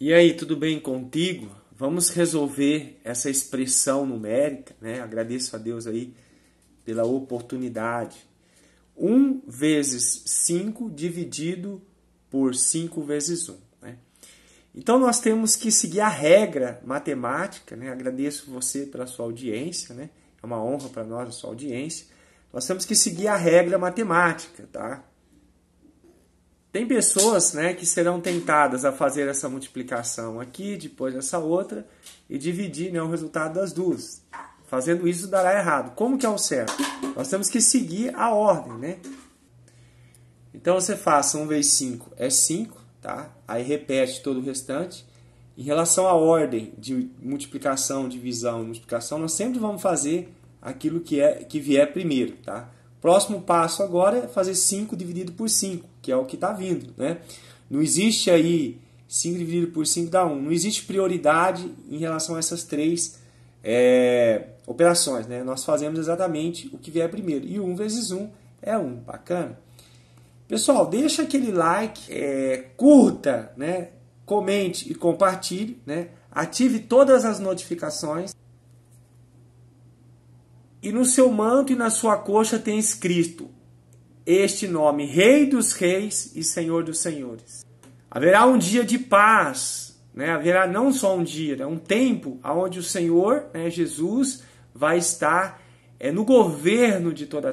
E aí, tudo bem contigo? Vamos resolver essa expressão numérica, né? Agradeço a Deus aí pela oportunidade. 1 vezes 5 dividido por 5 vezes 1. Né? Então nós temos que seguir a regra matemática, né? Agradeço você pela sua audiência, né? É uma honra para nós a sua audiência. Nós temos que seguir a regra matemática, tá? Tem pessoas né, que serão tentadas a fazer essa multiplicação aqui, depois essa outra, e dividir né, o resultado das duas. Fazendo isso dará errado. Como que é o certo? Nós temos que seguir a ordem, né? Então você faça 1 vezes 5 é 5, tá? Aí repete todo o restante. Em relação à ordem de multiplicação, divisão e multiplicação, nós sempre vamos fazer aquilo que, é, que vier primeiro, tá? Próximo passo agora é fazer 5 dividido por 5, que é o que está vindo. Né? Não existe aí 5 dividido por 5 dá 1. Não existe prioridade em relação a essas três é, operações. Né? Nós fazemos exatamente o que vier primeiro. E 1 vezes 1 é 1. Bacana? Pessoal, deixa aquele like, é, curta, né? comente e compartilhe, né? ative todas as notificações. E no seu manto e na sua coxa tem escrito este nome: Rei dos Reis e Senhor dos Senhores. Haverá um dia de paz, né? haverá não só um dia, é um tempo onde o Senhor, né, Jesus, vai estar é, no governo de toda a